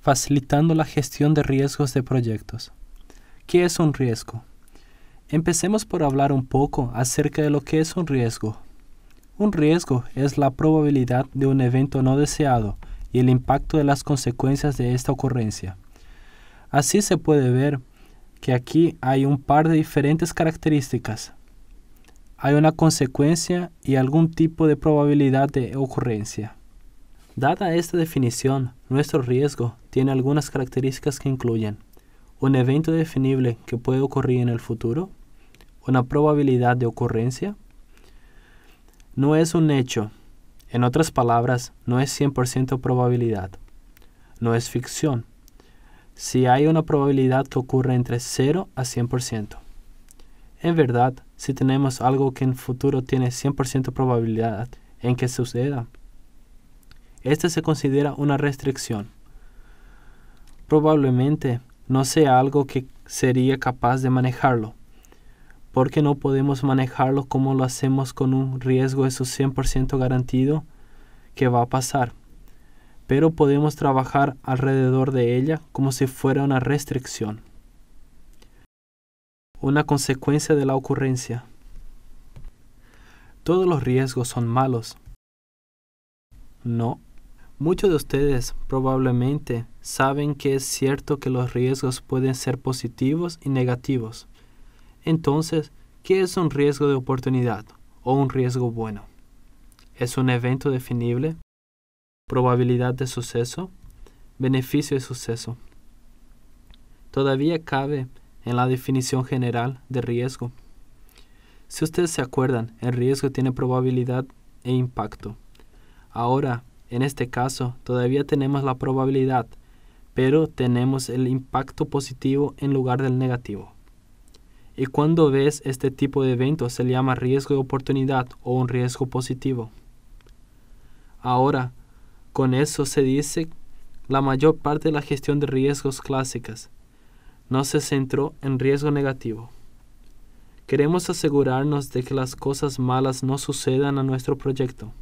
facilitando la gestión de riesgos de proyectos. ¿Qué es un riesgo? Empecemos por hablar un poco acerca de lo que es un riesgo. Un riesgo es la probabilidad de un evento no deseado y el impacto de las consecuencias de esta ocurrencia. Así se puede ver que aquí hay un par de diferentes características. Hay una consecuencia y algún tipo de probabilidad de ocurrencia. Dada esta definición, nuestro riesgo tiene algunas características que incluyen un evento definible que puede ocurrir en el futuro, una probabilidad de ocurrencia, no es un hecho, en otras palabras, no es 100% probabilidad, no es ficción, si hay una probabilidad que ocurre entre 0 a 100%. En verdad, si tenemos algo que en futuro tiene 100% probabilidad en que suceda, esta se considera una restricción. Probablemente no sea algo que sería capaz de manejarlo, porque no podemos manejarlo como lo hacemos con un riesgo de su 100% garantido que va a pasar, pero podemos trabajar alrededor de ella como si fuera una restricción. Una consecuencia de la ocurrencia. Todos los riesgos son malos. No, Muchos de ustedes probablemente saben que es cierto que los riesgos pueden ser positivos y negativos. Entonces, ¿qué es un riesgo de oportunidad o un riesgo bueno? ¿Es un evento definible? ¿Probabilidad de suceso? ¿Beneficio de suceso? Todavía cabe en la definición general de riesgo. Si ustedes se acuerdan, el riesgo tiene probabilidad e impacto. Ahora, en este caso, todavía tenemos la probabilidad, pero tenemos el impacto positivo en lugar del negativo. Y cuando ves este tipo de eventos se llama riesgo de oportunidad o un riesgo positivo. Ahora, con eso se dice la mayor parte de la gestión de riesgos clásicas no se centró en riesgo negativo. Queremos asegurarnos de que las cosas malas no sucedan a nuestro proyecto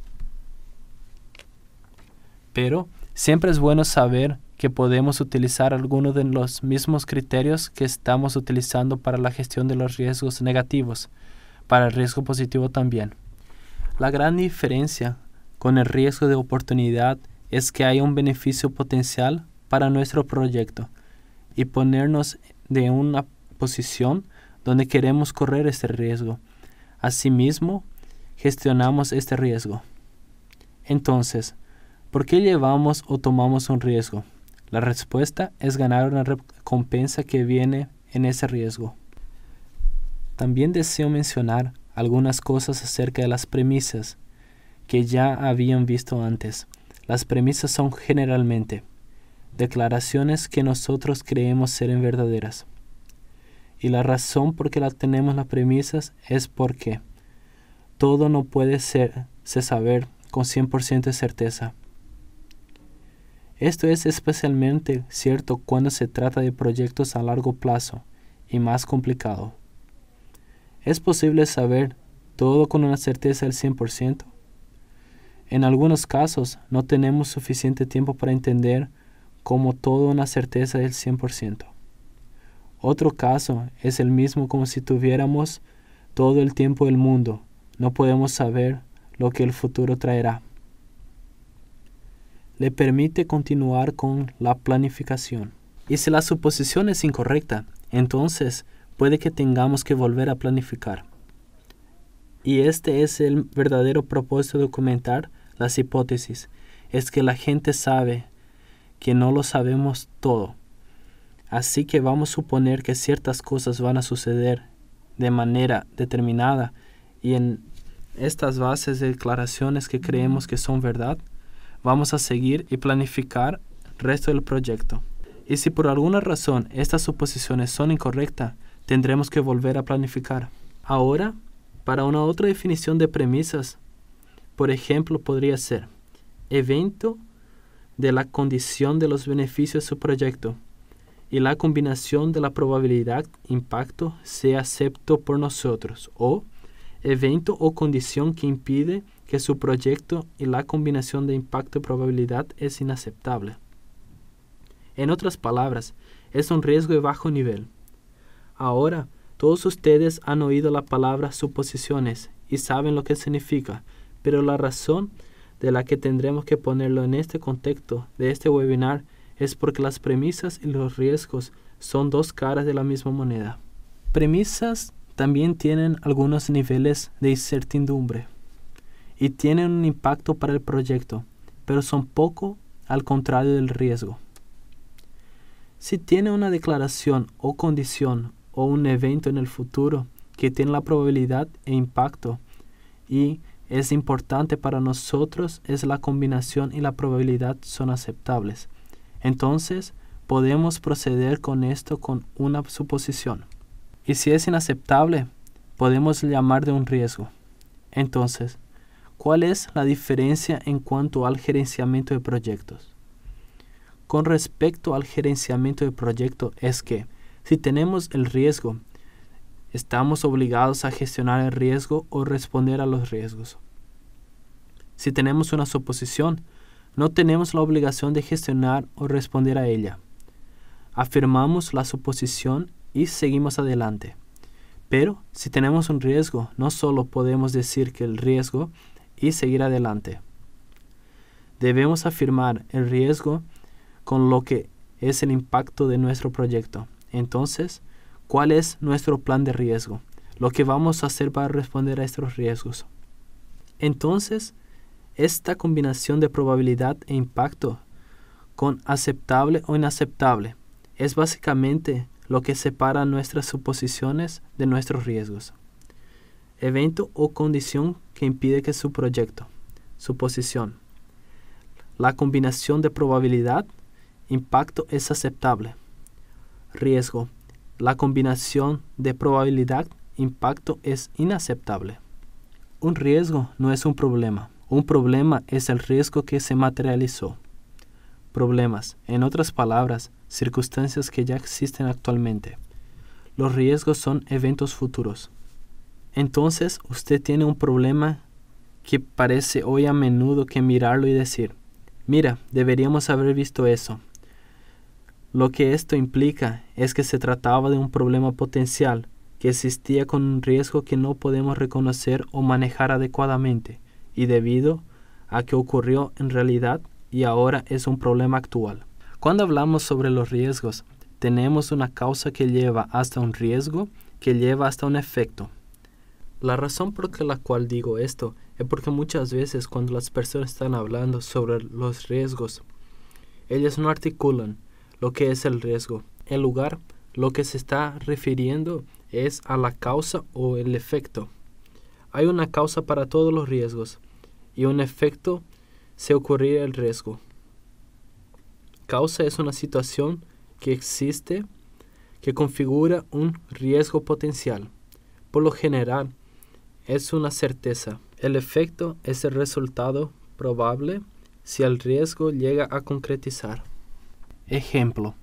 pero siempre es bueno saber que podemos utilizar algunos de los mismos criterios que estamos utilizando para la gestión de los riesgos negativos, para el riesgo positivo también. La gran diferencia con el riesgo de oportunidad es que hay un beneficio potencial para nuestro proyecto y ponernos de una posición donde queremos correr este riesgo. Asimismo, gestionamos este riesgo. Entonces, ¿Por qué llevamos o tomamos un riesgo? La respuesta es ganar una recompensa que viene en ese riesgo. También deseo mencionar algunas cosas acerca de las premisas que ya habían visto antes. Las premisas son generalmente declaraciones que nosotros creemos ser verdaderas. Y la razón por que tenemos las premisas es porque todo no puede ser, se saber con 100% de certeza. Esto es especialmente cierto cuando se trata de proyectos a largo plazo y más complicado. ¿Es posible saber todo con una certeza del 100%? En algunos casos no tenemos suficiente tiempo para entender como todo una certeza del 100%. Otro caso es el mismo como si tuviéramos todo el tiempo del mundo. No podemos saber lo que el futuro traerá le permite continuar con la planificación. Y si la suposición es incorrecta, entonces puede que tengamos que volver a planificar. Y este es el verdadero propósito de documentar las hipótesis, es que la gente sabe que no lo sabemos todo. Así que vamos a suponer que ciertas cosas van a suceder de manera determinada y en estas bases de declaraciones que creemos que son verdad, vamos a seguir y planificar el resto del proyecto. Y si por alguna razón estas suposiciones son incorrectas, tendremos que volver a planificar. Ahora, para una otra definición de premisas, por ejemplo, podría ser evento de la condición de los beneficios de su proyecto y la combinación de la probabilidad impacto sea acepto por nosotros o evento o condición que impide que su proyecto y la combinación de impacto y probabilidad es inaceptable. En otras palabras, es un riesgo de bajo nivel. Ahora, todos ustedes han oído la palabra suposiciones y saben lo que significa, pero la razón de la que tendremos que ponerlo en este contexto de este webinar es porque las premisas y los riesgos son dos caras de la misma moneda. Premisas también tienen algunos niveles de incertidumbre y tienen un impacto para el proyecto, pero son poco al contrario del riesgo. Si tiene una declaración o condición o un evento en el futuro que tiene la probabilidad e impacto y es importante para nosotros es la combinación y la probabilidad son aceptables. Entonces, podemos proceder con esto con una suposición. Y si es inaceptable, podemos llamar de un riesgo. Entonces, ¿Cuál es la diferencia en cuanto al gerenciamiento de proyectos? Con respecto al gerenciamiento de proyectos es que si tenemos el riesgo, estamos obligados a gestionar el riesgo o responder a los riesgos. Si tenemos una suposición, no tenemos la obligación de gestionar o responder a ella. Afirmamos la suposición y seguimos adelante. Pero si tenemos un riesgo, no solo podemos decir que el riesgo y seguir adelante. Debemos afirmar el riesgo con lo que es el impacto de nuestro proyecto. Entonces, ¿cuál es nuestro plan de riesgo? Lo que vamos a hacer para responder a estos riesgos. Entonces, esta combinación de probabilidad e impacto con aceptable o inaceptable es básicamente lo que separa nuestras suposiciones de nuestros riesgos evento o condición que impide que su proyecto, su posición, la combinación de probabilidad, impacto es aceptable. Riesgo. La combinación de probabilidad, impacto es inaceptable. Un riesgo no es un problema. Un problema es el riesgo que se materializó. Problemas, en otras palabras, circunstancias que ya existen actualmente. Los riesgos son eventos futuros entonces usted tiene un problema que parece hoy a menudo que mirarlo y decir, mira, deberíamos haber visto eso. Lo que esto implica es que se trataba de un problema potencial que existía con un riesgo que no podemos reconocer o manejar adecuadamente, y debido a que ocurrió en realidad y ahora es un problema actual. Cuando hablamos sobre los riesgos, tenemos una causa que lleva hasta un riesgo que lleva hasta un efecto, la razón por la cual digo esto es porque muchas veces cuando las personas están hablando sobre los riesgos, ellas no articulan lo que es el riesgo. En lugar, lo que se está refiriendo es a la causa o el efecto. Hay una causa para todos los riesgos y un efecto se ocurre el riesgo. Causa es una situación que existe que configura un riesgo potencial. Por lo general, es una certeza. El efecto es el resultado probable si el riesgo llega a concretizar. Ejemplo.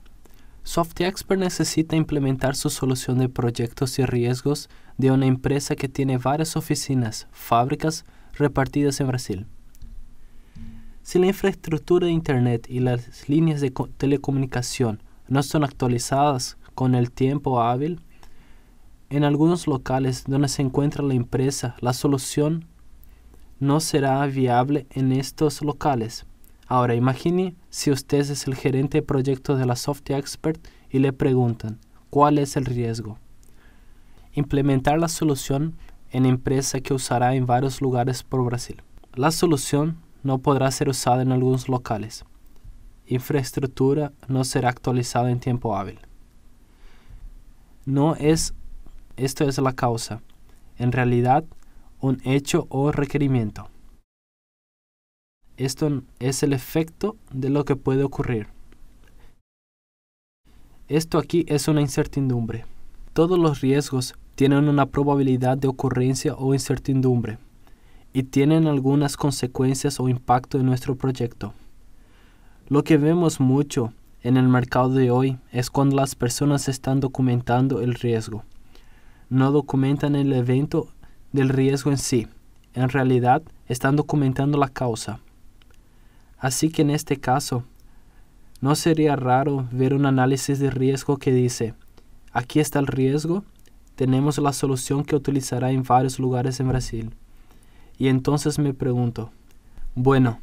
SoftExpert necesita implementar su solución de proyectos y riesgos de una empresa que tiene varias oficinas, fábricas repartidas en Brasil. Si la infraestructura de Internet y las líneas de telecomunicación no son actualizadas con el tiempo hábil, en algunos locales donde se encuentra la empresa, la solución no será viable en estos locales. Ahora imagine si usted es el gerente de proyecto de la Soft Expert y le preguntan, ¿cuál es el riesgo? Implementar la solución en empresa que usará en varios lugares por Brasil. La solución no podrá ser usada en algunos locales. Infraestructura no será actualizada en tiempo hábil. No es esto es la causa, en realidad un hecho o requerimiento. Esto es el efecto de lo que puede ocurrir. Esto aquí es una incertidumbre. Todos los riesgos tienen una probabilidad de ocurrencia o incertidumbre y tienen algunas consecuencias o impacto en nuestro proyecto. Lo que vemos mucho en el mercado de hoy es cuando las personas están documentando el riesgo no documentan el evento del riesgo en sí. En realidad, están documentando la causa. Así que en este caso, no sería raro ver un análisis de riesgo que dice, aquí está el riesgo, tenemos la solución que utilizará en varios lugares en Brasil. Y entonces me pregunto, bueno,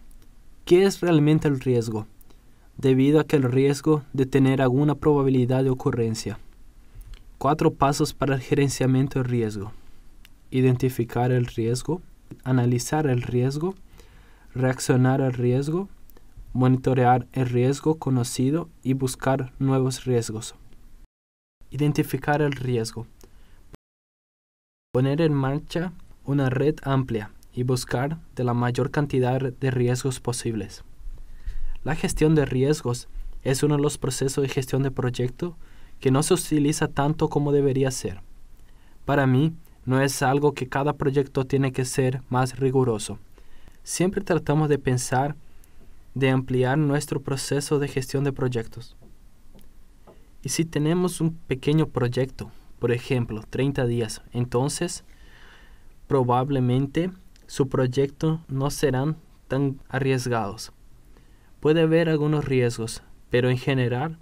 ¿qué es realmente el riesgo? Debido a que el riesgo de tener alguna probabilidad de ocurrencia. Cuatro pasos para el gerenciamiento del riesgo. Identificar el riesgo, analizar el riesgo, reaccionar al riesgo, monitorear el riesgo conocido y buscar nuevos riesgos. Identificar el riesgo. Poner en marcha una red amplia y buscar de la mayor cantidad de riesgos posibles. La gestión de riesgos es uno de los procesos de gestión de proyecto que no se utiliza tanto como debería ser. Para mí, no es algo que cada proyecto tiene que ser más riguroso. Siempre tratamos de pensar de ampliar nuestro proceso de gestión de proyectos. Y si tenemos un pequeño proyecto, por ejemplo, 30 días, entonces probablemente su proyecto no serán tan arriesgados. Puede haber algunos riesgos, pero en general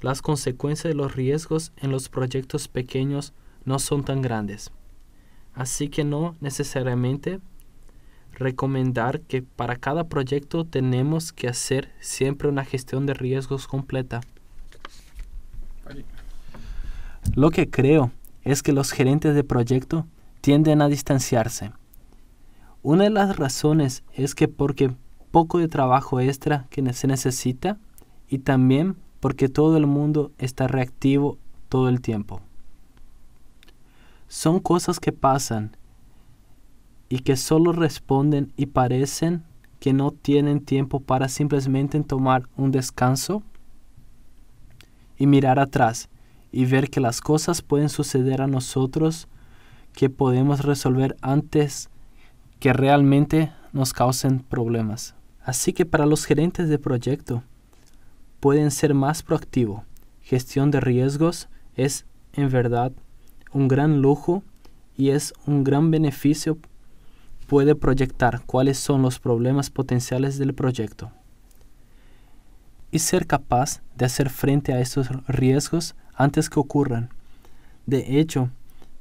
las consecuencias de los riesgos en los proyectos pequeños no son tan grandes. Así que no necesariamente recomendar que para cada proyecto tenemos que hacer siempre una gestión de riesgos completa. Lo que creo es que los gerentes de proyecto tienden a distanciarse. Una de las razones es que porque poco de trabajo extra que se necesita y también porque todo el mundo está reactivo todo el tiempo. Son cosas que pasan y que solo responden y parecen que no tienen tiempo para simplemente tomar un descanso y mirar atrás y ver que las cosas pueden suceder a nosotros que podemos resolver antes que realmente nos causen problemas. Así que para los gerentes de proyecto, pueden ser más proactivos. Gestión de riesgos es, en verdad, un gran lujo y es un gran beneficio. Puede proyectar cuáles son los problemas potenciales del proyecto y ser capaz de hacer frente a estos riesgos antes que ocurran. De hecho,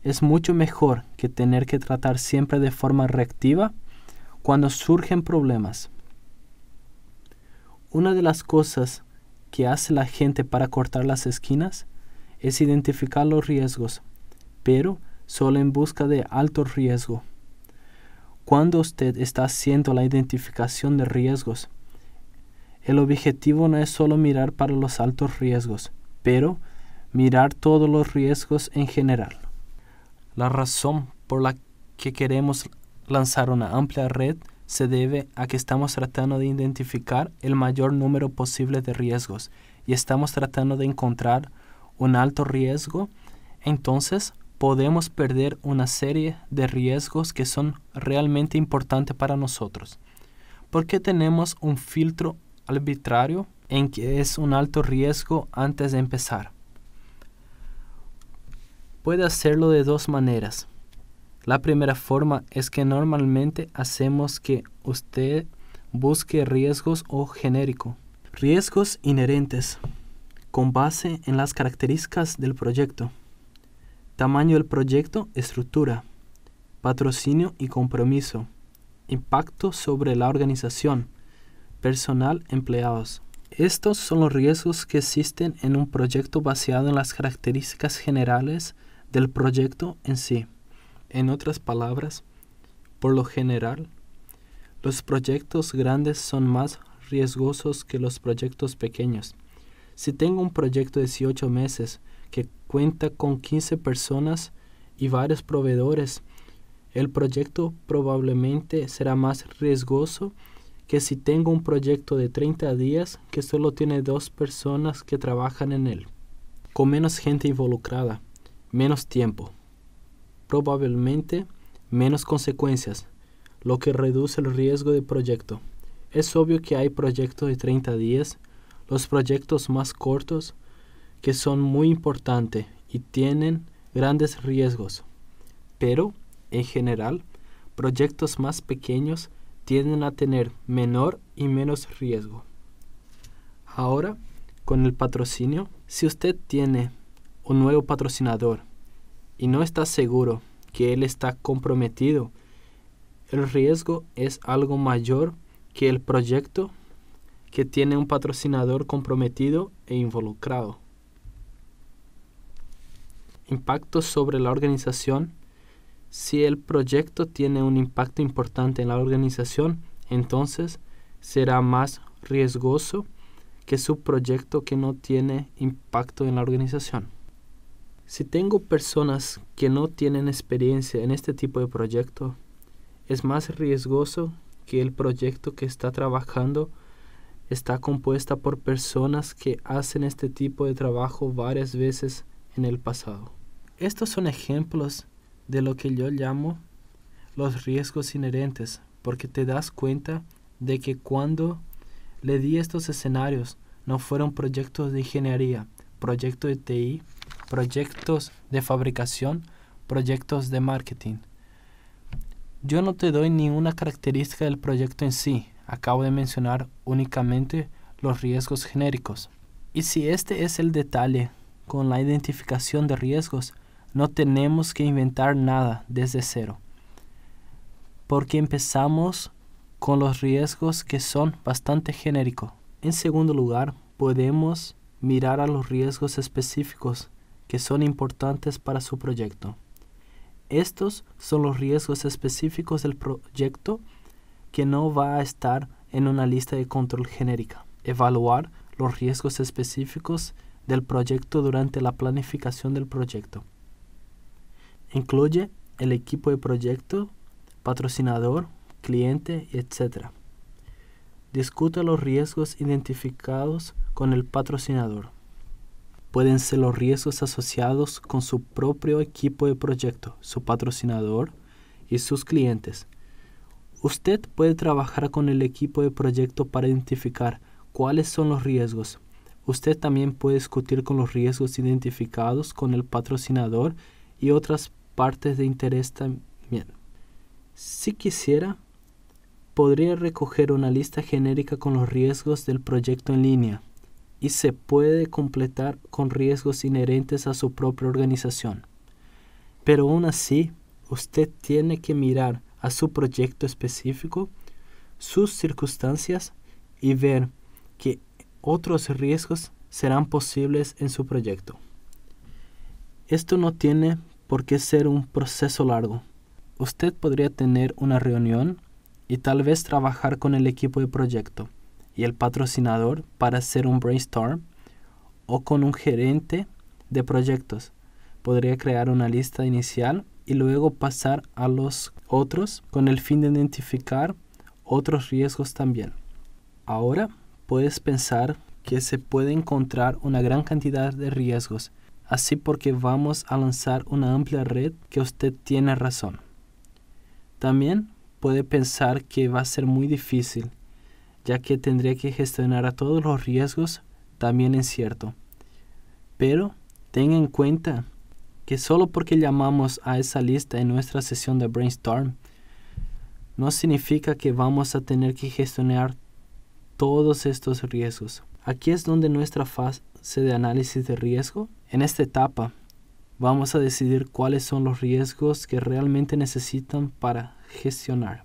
es mucho mejor que tener que tratar siempre de forma reactiva cuando surgen problemas. Una de las cosas que hace la gente para cortar las esquinas es identificar los riesgos, pero solo en busca de alto riesgo. Cuando usted está haciendo la identificación de riesgos, el objetivo no es solo mirar para los altos riesgos, pero mirar todos los riesgos en general. La razón por la que queremos lanzar una amplia red se debe a que estamos tratando de identificar el mayor número posible de riesgos y estamos tratando de encontrar un alto riesgo, entonces podemos perder una serie de riesgos que son realmente importantes para nosotros. ¿Por qué tenemos un filtro arbitrario en que es un alto riesgo antes de empezar? Puede hacerlo de dos maneras. La primera forma es que normalmente hacemos que usted busque riesgos o genérico. Riesgos inherentes con base en las características del proyecto. Tamaño del proyecto, estructura, patrocinio y compromiso. Impacto sobre la organización, personal, empleados. Estos son los riesgos que existen en un proyecto basado en las características generales del proyecto en sí. En otras palabras, por lo general, los proyectos grandes son más riesgosos que los proyectos pequeños. Si tengo un proyecto de 18 meses que cuenta con 15 personas y varios proveedores, el proyecto probablemente será más riesgoso que si tengo un proyecto de 30 días que solo tiene dos personas que trabajan en él, con menos gente involucrada, menos tiempo, probablemente menos consecuencias, lo que reduce el riesgo de proyecto. Es obvio que hay proyectos de 30 días, los proyectos más cortos, que son muy importantes y tienen grandes riesgos, pero, en general, proyectos más pequeños tienden a tener menor y menos riesgo. Ahora, con el patrocinio, si usted tiene un nuevo patrocinador y no está seguro que él está comprometido, el riesgo es algo mayor que el proyecto que tiene un patrocinador comprometido e involucrado. Impacto sobre la organización. Si el proyecto tiene un impacto importante en la organización, entonces será más riesgoso que su proyecto que no tiene impacto en la organización. Si tengo personas que no tienen experiencia en este tipo de proyecto, es más riesgoso que el proyecto que está trabajando está compuesta por personas que hacen este tipo de trabajo varias veces en el pasado. Estos son ejemplos de lo que yo llamo los riesgos inherentes, porque te das cuenta de que cuando le di estos escenarios no fueron proyectos de ingeniería, proyectos de TI, proyectos de fabricación, proyectos de marketing. Yo no te doy ninguna característica del proyecto en sí, acabo de mencionar únicamente los riesgos genéricos. Y si este es el detalle con la identificación de riesgos, no tenemos que inventar nada desde cero, porque empezamos con los riesgos que son bastante genéricos. En segundo lugar, podemos mirar a los riesgos específicos que son importantes para su proyecto. Estos son los riesgos específicos del proyecto que no va a estar en una lista de control genérica. Evaluar los riesgos específicos del proyecto durante la planificación del proyecto. Incluye el equipo de proyecto, patrocinador, cliente, etc. Discuta los riesgos identificados con el patrocinador pueden ser los riesgos asociados con su propio equipo de proyecto, su patrocinador y sus clientes. Usted puede trabajar con el equipo de proyecto para identificar cuáles son los riesgos. Usted también puede discutir con los riesgos identificados con el patrocinador y otras partes de interés también. Si quisiera, podría recoger una lista genérica con los riesgos del proyecto en línea y se puede completar con riesgos inherentes a su propia organización. Pero aún así, usted tiene que mirar a su proyecto específico, sus circunstancias y ver que otros riesgos serán posibles en su proyecto. Esto no tiene por qué ser un proceso largo. Usted podría tener una reunión y tal vez trabajar con el equipo de proyecto y el patrocinador para hacer un brainstorm o con un gerente de proyectos. Podría crear una lista inicial y luego pasar a los otros con el fin de identificar otros riesgos también. Ahora puedes pensar que se puede encontrar una gran cantidad de riesgos, así porque vamos a lanzar una amplia red que usted tiene razón. También puede pensar que va a ser muy difícil ya que tendría que gestionar a todos los riesgos, también es cierto. Pero tenga en cuenta que solo porque llamamos a esa lista en nuestra sesión de brainstorm, no significa que vamos a tener que gestionar todos estos riesgos. Aquí es donde nuestra fase de análisis de riesgo, en esta etapa, vamos a decidir cuáles son los riesgos que realmente necesitan para gestionar.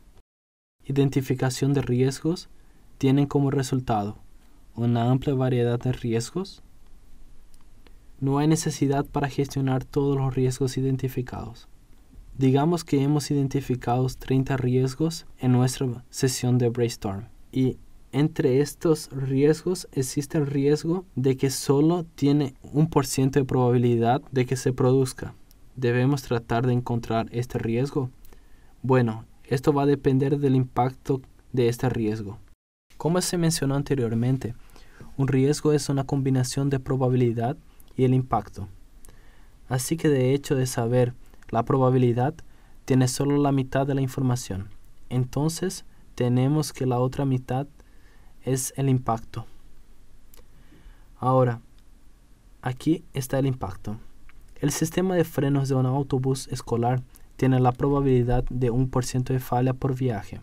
Identificación de riesgos, tienen como resultado una amplia variedad de riesgos. No hay necesidad para gestionar todos los riesgos identificados. Digamos que hemos identificado 30 riesgos en nuestra sesión de brainstorm y entre estos riesgos existe el riesgo de que solo tiene un por ciento de probabilidad de que se produzca. ¿Debemos tratar de encontrar este riesgo? Bueno, esto va a depender del impacto de este riesgo. Como se mencionó anteriormente, un riesgo es una combinación de probabilidad y el impacto. Así que de hecho de saber la probabilidad, tiene solo la mitad de la información. Entonces, tenemos que la otra mitad es el impacto. Ahora, aquí está el impacto. El sistema de frenos de un autobús escolar tiene la probabilidad de un por ciento de falla por viaje.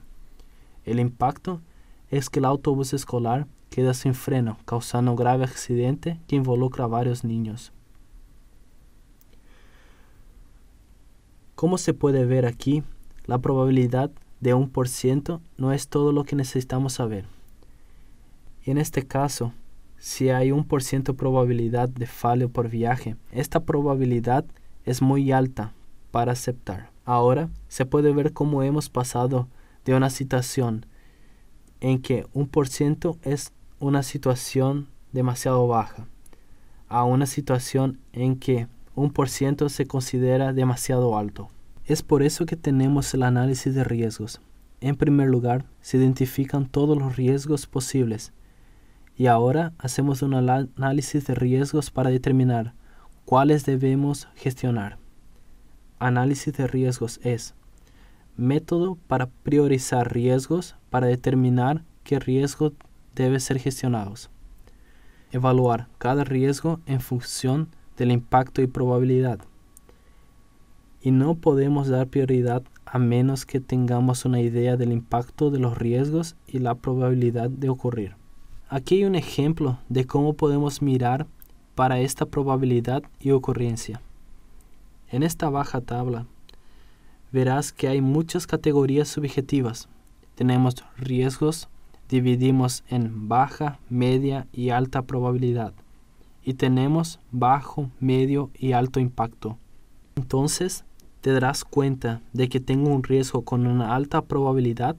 El impacto es que el autobús escolar queda sin freno, causando un grave accidente que involucra a varios niños. Como se puede ver aquí, la probabilidad de ciento no es todo lo que necesitamos saber. En este caso, si hay 1% probabilidad de fallo por viaje, esta probabilidad es muy alta para aceptar. Ahora se puede ver cómo hemos pasado de una situación en que un por ciento es una situación demasiado baja, a una situación en que un por ciento se considera demasiado alto. Es por eso que tenemos el análisis de riesgos. En primer lugar, se identifican todos los riesgos posibles y ahora hacemos un análisis de riesgos para determinar cuáles debemos gestionar. Análisis de riesgos es método para priorizar riesgos para determinar qué riesgo debe ser gestionados. Evaluar cada riesgo en función del impacto y probabilidad. Y no podemos dar prioridad a menos que tengamos una idea del impacto de los riesgos y la probabilidad de ocurrir. Aquí hay un ejemplo de cómo podemos mirar para esta probabilidad y ocurrencia. En esta baja tabla verás que hay muchas categorías subjetivas. Tenemos riesgos, dividimos en baja, media y alta probabilidad. Y tenemos bajo, medio y alto impacto. Entonces, te darás cuenta de que tengo un riesgo con una alta probabilidad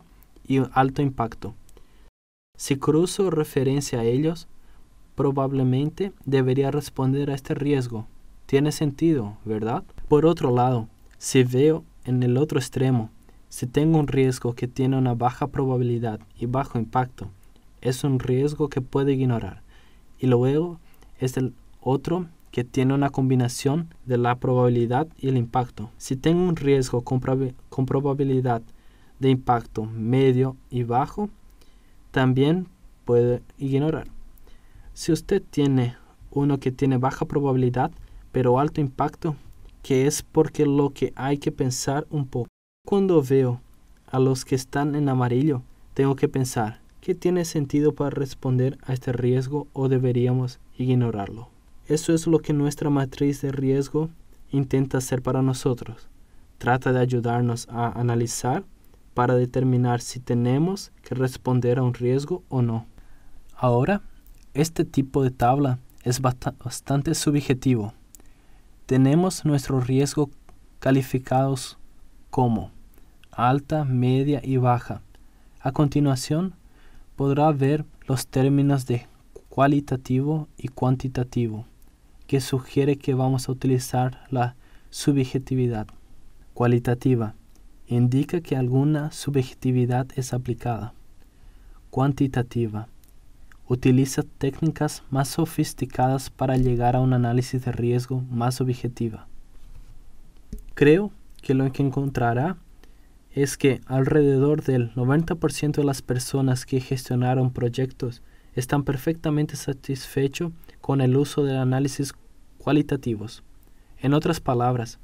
y un alto impacto. Si cruzo referencia a ellos, probablemente debería responder a este riesgo. Tiene sentido, ¿verdad? Por otro lado, si veo en el otro extremo, si tengo un riesgo que tiene una baja probabilidad y bajo impacto, es un riesgo que puede ignorar. Y luego es el otro que tiene una combinación de la probabilidad y el impacto. Si tengo un riesgo con, con probabilidad de impacto medio y bajo, también puede ignorar. Si usted tiene uno que tiene baja probabilidad pero alto impacto, que es porque lo que hay que pensar un poco. Cuando veo a los que están en amarillo, tengo que pensar, ¿qué tiene sentido para responder a este riesgo o deberíamos ignorarlo? Eso es lo que nuestra matriz de riesgo intenta hacer para nosotros. Trata de ayudarnos a analizar para determinar si tenemos que responder a un riesgo o no. Ahora, este tipo de tabla es bastante subjetivo tenemos nuestro riesgo calificados como alta, media y baja. A continuación, podrá ver los términos de cualitativo y cuantitativo, que sugiere que vamos a utilizar la subjetividad. Cualitativa indica que alguna subjetividad es aplicada. Cuantitativa utiliza técnicas más sofisticadas para llegar a un análisis de riesgo más objetiva. Creo que lo que encontrará es que alrededor del 90% de las personas que gestionaron proyectos están perfectamente satisfechos con el uso de análisis cualitativos. En otras palabras,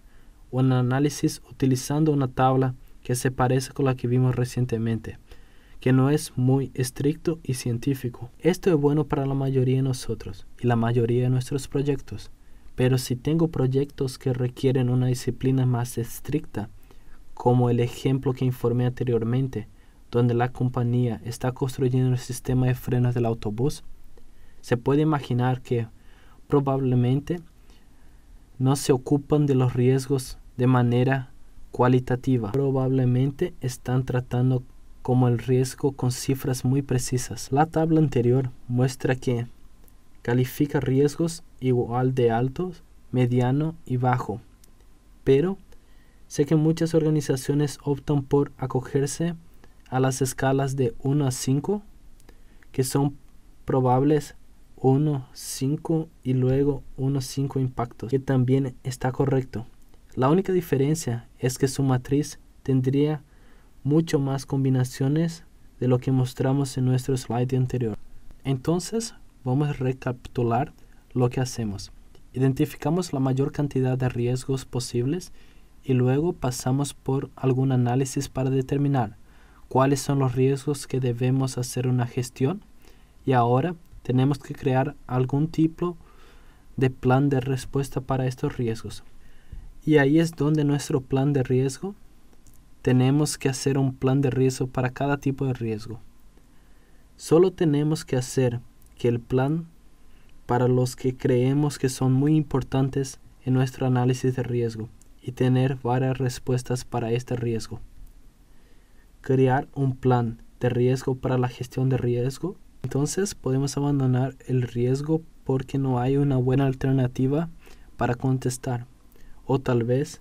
un análisis utilizando una tabla que se parece con la que vimos recientemente que no es muy estricto y científico. Esto es bueno para la mayoría de nosotros y la mayoría de nuestros proyectos, pero si tengo proyectos que requieren una disciplina más estricta, como el ejemplo que informé anteriormente, donde la compañía está construyendo el sistema de frenos del autobús, se puede imaginar que probablemente no se ocupan de los riesgos de manera cualitativa. Probablemente están tratando como el riesgo con cifras muy precisas. La tabla anterior muestra que califica riesgos igual de alto, mediano y bajo, pero sé que muchas organizaciones optan por acogerse a las escalas de 1 a 5, que son probables 1, 5 y luego 1, 5 impactos, que también está correcto. La única diferencia es que su matriz tendría mucho más combinaciones de lo que mostramos en nuestro slide anterior. Entonces, vamos a recapitular lo que hacemos. Identificamos la mayor cantidad de riesgos posibles y luego pasamos por algún análisis para determinar cuáles son los riesgos que debemos hacer una gestión y ahora tenemos que crear algún tipo de plan de respuesta para estos riesgos. Y ahí es donde nuestro plan de riesgo tenemos que hacer un plan de riesgo para cada tipo de riesgo. Solo tenemos que hacer que el plan para los que creemos que son muy importantes en nuestro análisis de riesgo y tener varias respuestas para este riesgo. Crear un plan de riesgo para la gestión de riesgo. Entonces podemos abandonar el riesgo porque no hay una buena alternativa para contestar. O tal vez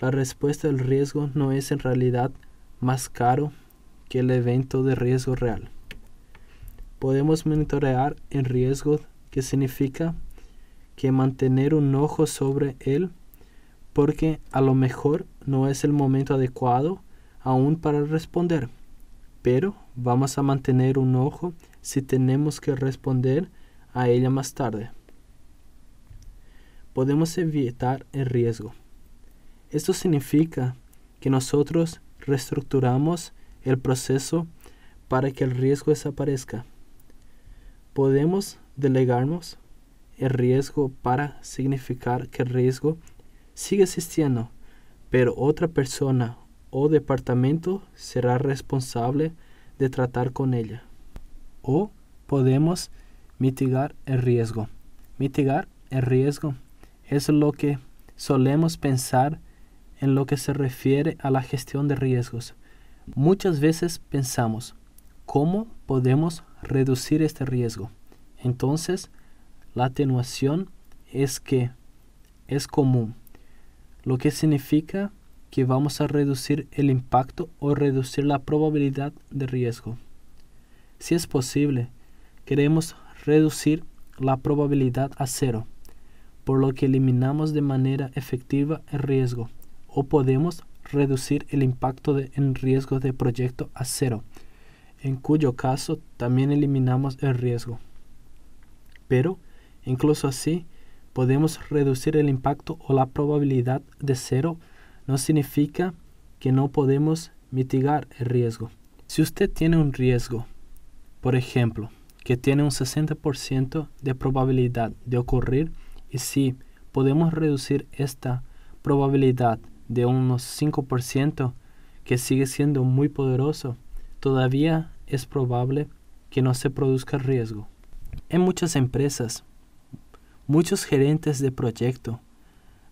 la respuesta al riesgo no es en realidad más caro que el evento de riesgo real. Podemos monitorear el riesgo que significa que mantener un ojo sobre él porque a lo mejor no es el momento adecuado aún para responder, pero vamos a mantener un ojo si tenemos que responder a ella más tarde. Podemos evitar el riesgo. Esto significa que nosotros reestructuramos el proceso para que el riesgo desaparezca. Podemos delegarnos el riesgo para significar que el riesgo sigue existiendo, pero otra persona o departamento será responsable de tratar con ella. O podemos mitigar el riesgo. Mitigar el riesgo es lo que solemos pensar en lo que se refiere a la gestión de riesgos. Muchas veces pensamos, ¿cómo podemos reducir este riesgo? Entonces, la atenuación es que es común, lo que significa que vamos a reducir el impacto o reducir la probabilidad de riesgo. Si es posible, queremos reducir la probabilidad a cero, por lo que eliminamos de manera efectiva el riesgo o podemos reducir el impacto en riesgo de proyecto a cero, en cuyo caso también eliminamos el riesgo. Pero, incluso así, podemos reducir el impacto o la probabilidad de cero no significa que no podemos mitigar el riesgo. Si usted tiene un riesgo, por ejemplo, que tiene un 60% de probabilidad de ocurrir y si podemos reducir esta probabilidad de unos 5%, que sigue siendo muy poderoso, todavía es probable que no se produzca riesgo. En muchas empresas, muchos gerentes de proyecto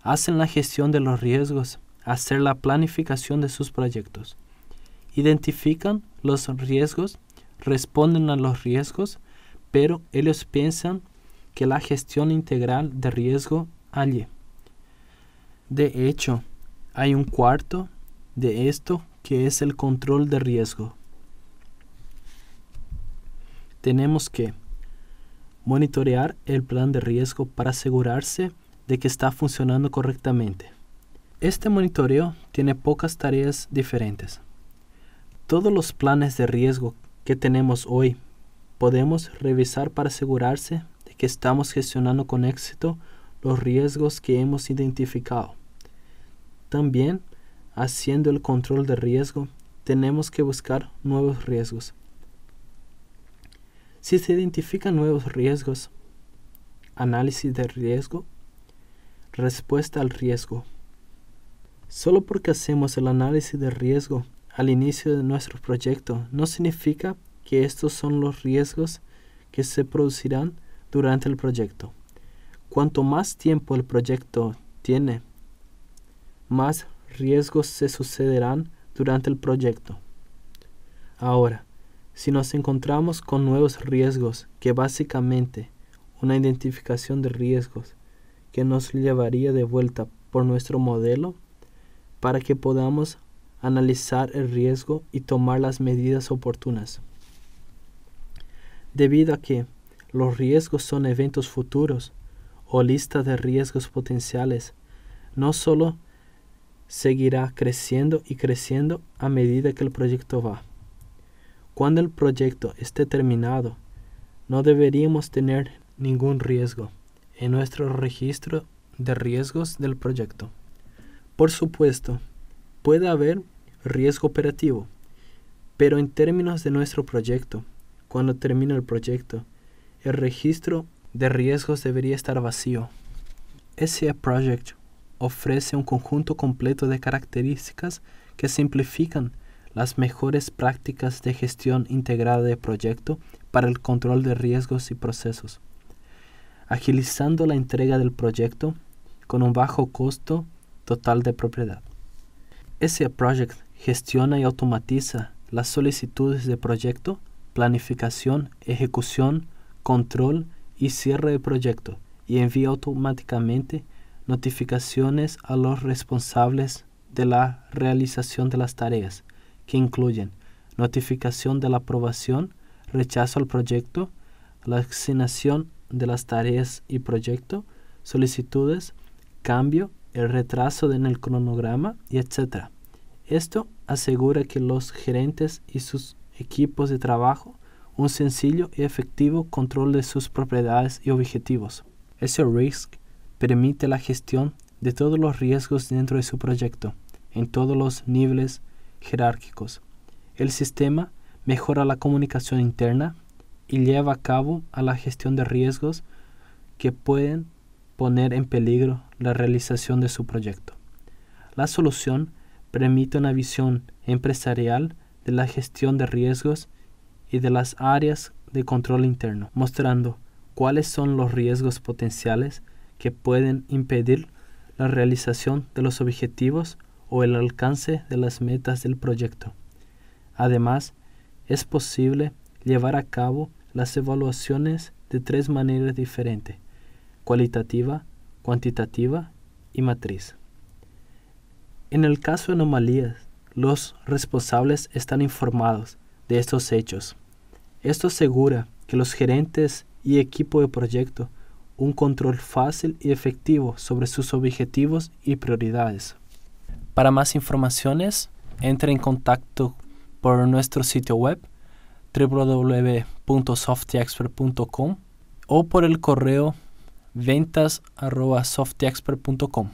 hacen la gestión de los riesgos, hacer la planificación de sus proyectos, identifican los riesgos, responden a los riesgos, pero ellos piensan que la gestión integral de riesgo allí. De hecho, hay un cuarto de esto que es el control de riesgo. Tenemos que monitorear el plan de riesgo para asegurarse de que está funcionando correctamente. Este monitoreo tiene pocas tareas diferentes. Todos los planes de riesgo que tenemos hoy podemos revisar para asegurarse de que estamos gestionando con éxito los riesgos que hemos identificado. También, haciendo el control de riesgo, tenemos que buscar nuevos riesgos. Si se identifican nuevos riesgos, análisis de riesgo, respuesta al riesgo. Solo porque hacemos el análisis de riesgo al inicio de nuestro proyecto no significa que estos son los riesgos que se producirán durante el proyecto. Cuanto más tiempo el proyecto tiene más riesgos se sucederán durante el proyecto. Ahora, si nos encontramos con nuevos riesgos, que básicamente una identificación de riesgos que nos llevaría de vuelta por nuestro modelo, para que podamos analizar el riesgo y tomar las medidas oportunas. Debido a que los riesgos son eventos futuros o listas de riesgos potenciales, no solo seguirá creciendo y creciendo a medida que el proyecto va. Cuando el proyecto esté terminado, no deberíamos tener ningún riesgo en nuestro registro de riesgos del proyecto. Por supuesto, puede haber riesgo operativo, pero en términos de nuestro proyecto, cuando termina el proyecto, el registro de riesgos debería estar vacío. ese Project ofrece un conjunto completo de características que simplifican las mejores prácticas de gestión integrada de proyecto para el control de riesgos y procesos, agilizando la entrega del proyecto con un bajo costo total de propiedad. Ese Project gestiona y automatiza las solicitudes de proyecto, planificación, ejecución, control y cierre de proyecto y envía automáticamente notificaciones a los responsables de la realización de las tareas, que incluyen notificación de la aprobación, rechazo al proyecto, la asignación de las tareas y proyecto, solicitudes, cambio, el retraso en el cronograma, etc. Esto asegura que los gerentes y sus equipos de trabajo un sencillo y efectivo control de sus propiedades y objetivos. Ese Risk permite la gestión de todos los riesgos dentro de su proyecto, en todos los niveles jerárquicos. El sistema mejora la comunicación interna y lleva a cabo a la gestión de riesgos que pueden poner en peligro la realización de su proyecto. La solución permite una visión empresarial de la gestión de riesgos y de las áreas de control interno, mostrando cuáles son los riesgos potenciales que pueden impedir la realización de los objetivos o el alcance de las metas del proyecto. Además, es posible llevar a cabo las evaluaciones de tres maneras diferentes, cualitativa, cuantitativa y matriz. En el caso de anomalías, los responsables están informados de estos hechos. Esto asegura que los gerentes y equipo de proyecto un control fácil y efectivo sobre sus objetivos y prioridades. Para más informaciones, entre en contacto por nuestro sitio web www.softexpert.com o por el correo ventas.softiexpert.com.